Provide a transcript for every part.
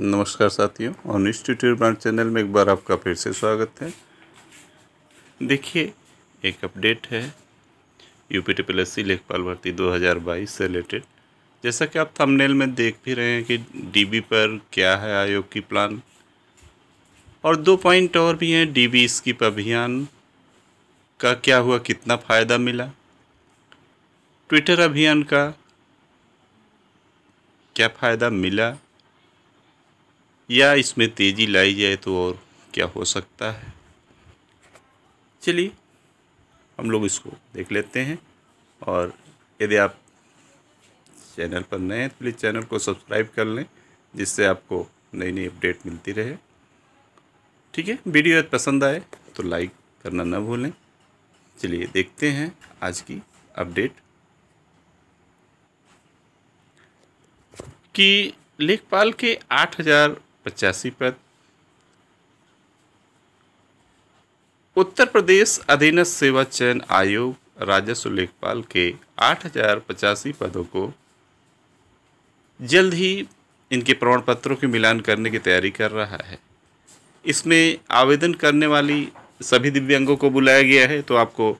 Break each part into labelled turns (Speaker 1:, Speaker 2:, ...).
Speaker 1: नमस्कार साथियों और इंस्टीट्यूट ब्रांड चैनल में एक बार आपका फिर से स्वागत है देखिए एक अपडेट है यू पी टी लेखपाल भर्ती 2022 से रिलेटेड जैसा कि आप थंबनेल में देख भी रहे हैं कि डीबी पर क्या है आयोग की प्लान और दो पॉइंट और भी हैं डीबी स्कीप अभियान का क्या हुआ कितना फ़ायदा मिला ट्विटर अभियान का क्या फ़ायदा मिला या इसमें तेज़ी लाई जाए तो और क्या हो सकता है चलिए हम लोग इसको देख लेते हैं और यदि आप चैनल पर नए हैं तो प्लीज़ चैनल को सब्सक्राइब कर लें जिससे आपको नई नई अपडेट मिलती रहे ठीक है वीडियो पसंद आए तो लाइक करना ना भूलें चलिए देखते हैं आज की अपडेट कि लेखपाल के आठ हज़ार पचासी पद उत्तर प्रदेश अधीन सेवा चयन आयोग राजस्व लेखपाल के आठ हजार पचासी पदों को जल्द ही इनके प्रमाण पत्रों के मिलान करने की तैयारी कर रहा है इसमें आवेदन करने वाली सभी दिव्यांगों को बुलाया गया है तो आपको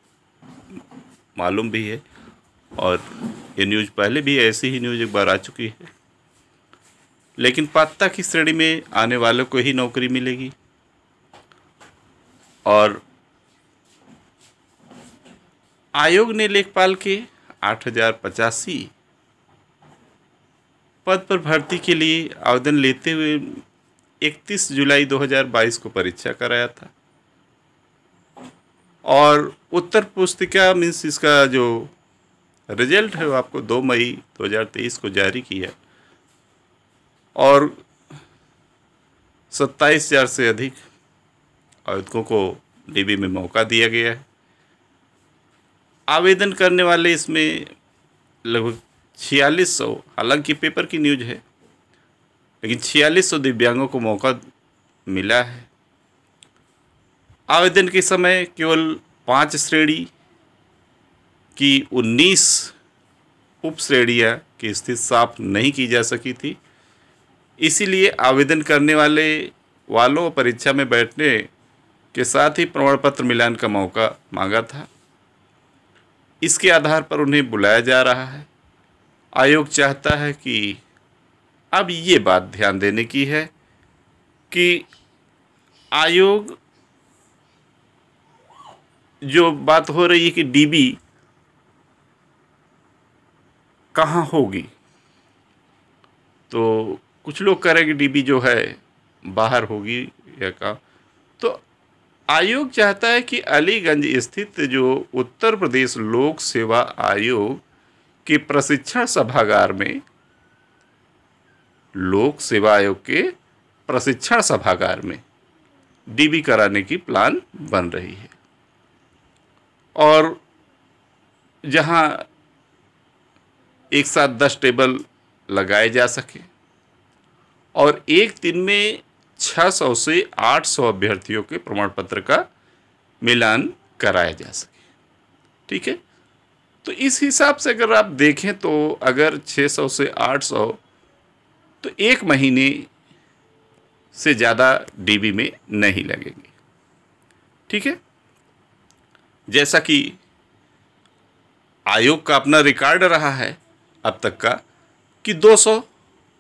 Speaker 1: मालूम भी है और ये न्यूज़ पहले भी ऐसी ही न्यूज़ एक बार आ चुकी है लेकिन पात्रता की श्रेणी में आने वालों को ही नौकरी मिलेगी और आयोग ने लेखपाल के आठ हजार पचासी पद पर भर्ती के लिए आवेदन लेते हुए 31 जुलाई 2022 को परीक्षा कराया था और उत्तर पुस्तिका मीन्स इसका जो रिजल्ट है वो आपको 2 मई 2023 को जारी किया और सत्ताईस हज़ार से अधिक आवेदकों को डीबी में मौका दिया गया है आवेदन करने वाले इसमें लगभग छियालीस सौ हालांकि पेपर की न्यूज है लेकिन छियालीस सौ दिव्यांगों को मौका मिला है आवेदन के समय केवल पांच श्रेणी की उन्नीस उप श्रेणियाँ की स्थिति साफ नहीं की जा सकी थी इसीलिए आवेदन करने वाले वालों परीक्षा में बैठने के साथ ही प्रमाण पत्र मिलान का मौका मांगा था इसके आधार पर उन्हें बुलाया जा रहा है आयोग चाहता है कि अब ये बात ध्यान देने की है कि आयोग जो बात हो रही है कि डीबी कहाँ होगी तो कुछ लोग कह रहे हैं कि डीबी जो है बाहर होगी या काम तो आयोग चाहता है कि अलीगंज स्थित जो उत्तर प्रदेश लोक सेवा आयोग के प्रशिक्षण सभागार में लोक सेवा आयोग के प्रशिक्षण सभागार में डीबी कराने की प्लान बन रही है और जहां एक साथ दस टेबल लगाए जा सके और एक दिन में 600 से 800 अभ्यर्थियों के प्रमाण पत्र का मिलान कराया जा सके ठीक है तो इस हिसाब से अगर आप देखें तो अगर 600 से 800 तो एक महीने से ज़्यादा डीबी में नहीं लगेंगे ठीक है जैसा कि आयोग का अपना रिकॉर्ड रहा है अब तक का कि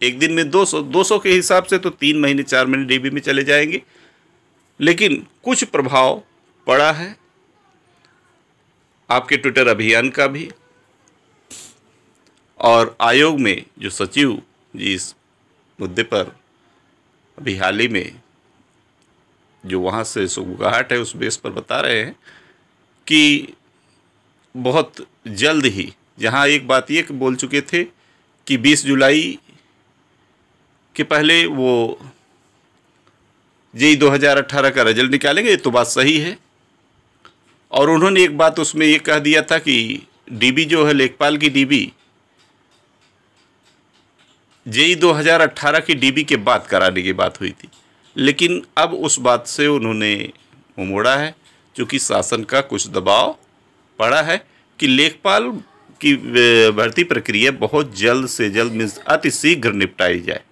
Speaker 1: एक दिन में 200 200 के हिसाब से तो तीन महीने चार महीने डीबी में चले जाएंगे लेकिन कुछ प्रभाव पड़ा है आपके ट्विटर अभियान का भी और आयोग में जो सचिव जी इस मुद्दे पर अभी हाल ही में जो वहाँ से सुगाहट है उस बेस पर बता रहे हैं कि बहुत जल्द ही जहाँ एक बात ये बोल चुके थे कि 20 जुलाई कि पहले वो जे 2018 का रिजल्ट निकालेंगे तो बात सही है और उन्होंने एक बात उसमें ये कह दिया था कि डीबी जो है लेखपाल की डीबी जेई 2018 की डीबी के बाद कराने की बात हुई थी लेकिन अब उस बात से उन्होंने मोड़ा है क्योंकि शासन का कुछ दबाव पड़ा है कि लेखपाल की भर्ती प्रक्रिया बहुत जल्द से जल्द मीन्स अतिशीघ्र निपटाई जाए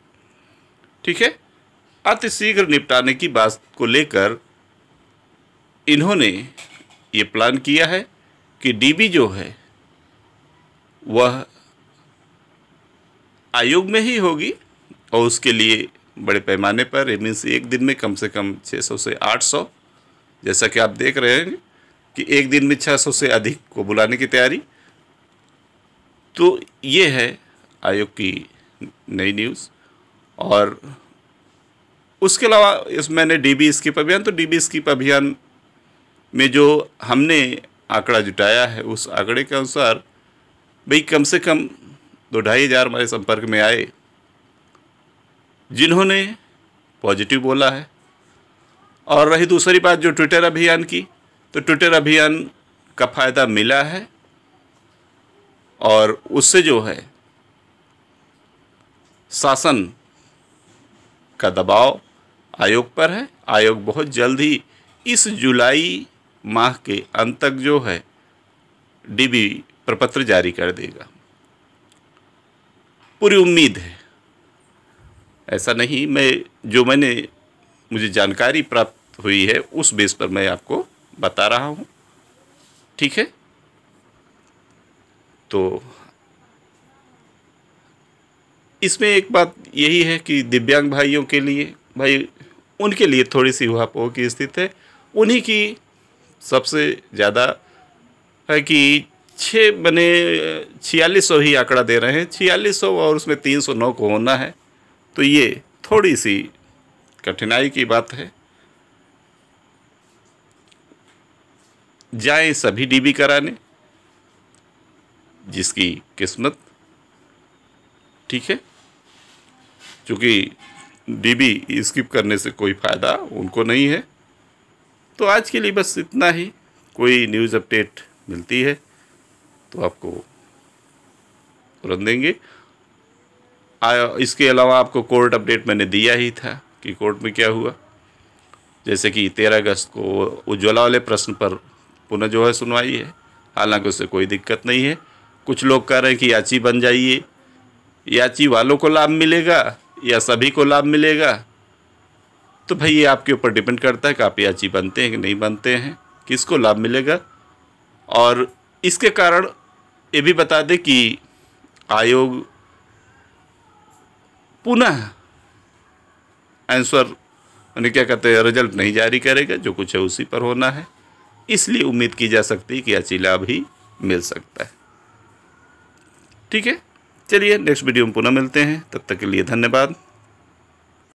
Speaker 1: ठीक है अतिशीघ्र निपटाने की बात को लेकर इन्होंने ये प्लान किया है कि डीबी जो है वह आयोग में ही होगी और उसके लिए बड़े पैमाने पर मीन्स एक दिन में कम से कम 600 से 800 जैसा कि आप देख रहे हैं कि एक दिन में 600 से अधिक को बुलाने की तैयारी तो ये है आयोग की नई न्यूज़ और उसके अलावा इस मैंने डी बी स्कीप अभियान तो डी बी स्कीप अभियान में जो हमने आंकड़ा जुटाया है उस आंकड़े के अनुसार भाई कम से कम दो ढाई हज़ार हमारे संपर्क में आए जिन्होंने पॉजिटिव बोला है और रही दूसरी बात जो ट्विटर अभियान की तो ट्विटर अभियान का फ़ायदा मिला है और उससे जो है शासन का दबाव आयोग पर है आयोग बहुत जल्द ही इस जुलाई माह के अंत तक जो है डीबी प्रपत्र जारी कर देगा पूरी उम्मीद है ऐसा नहीं मैं जो मैंने मुझे जानकारी प्राप्त हुई है उस बेस पर मैं आपको बता रहा हूँ ठीक है तो इसमें एक बात यही है कि दिव्यांग भाइयों के लिए भाई उनके लिए थोड़ी सी पोह की स्थिति है उन्हीं की सबसे ज़्यादा है कि छः बने छियालीस सौ ही आंकड़ा दे रहे हैं छियालीस सौ और उसमें तीन सौ नौ को होना है तो ये थोड़ी सी कठिनाई की बात है जाएं सभी डीबी कराने जिसकी किस्मत ठीक है चूँकि डीबी स्किप करने से कोई फ़ायदा उनको नहीं है तो आज के लिए बस इतना ही कोई न्यूज़ अपडेट मिलती है तो आपको तुरंत देंगे इसके अलावा आपको कोर्ट अपडेट मैंने दिया ही था कि कोर्ट में क्या हुआ जैसे कि तेरह अगस्त को उज्ज्वला वाले प्रश्न पर पुनः जो है सुनवाई है हालांकि उससे कोई दिक्कत नहीं है कुछ लोग कह रहे हैं कि याची बन जाइए याची वालों को लाभ मिलेगा या सभी को लाभ मिलेगा तो भाई ये आपके ऊपर डिपेंड करता है कि आप याची बनते हैं कि नहीं बनते हैं किसको लाभ मिलेगा और इसके कारण ये भी बता दें कि आयोग पुनः आंसर यानी क्या कहते हैं रिजल्ट नहीं जारी करेगा जो कुछ है उसी पर होना है इसलिए उम्मीद की जा सकती है कि याची लाभ ही मिल सकता है ठीक है चलिए नेक्स्ट वीडियो में पुनः मिलते हैं तब तक के लिए धन्यवाद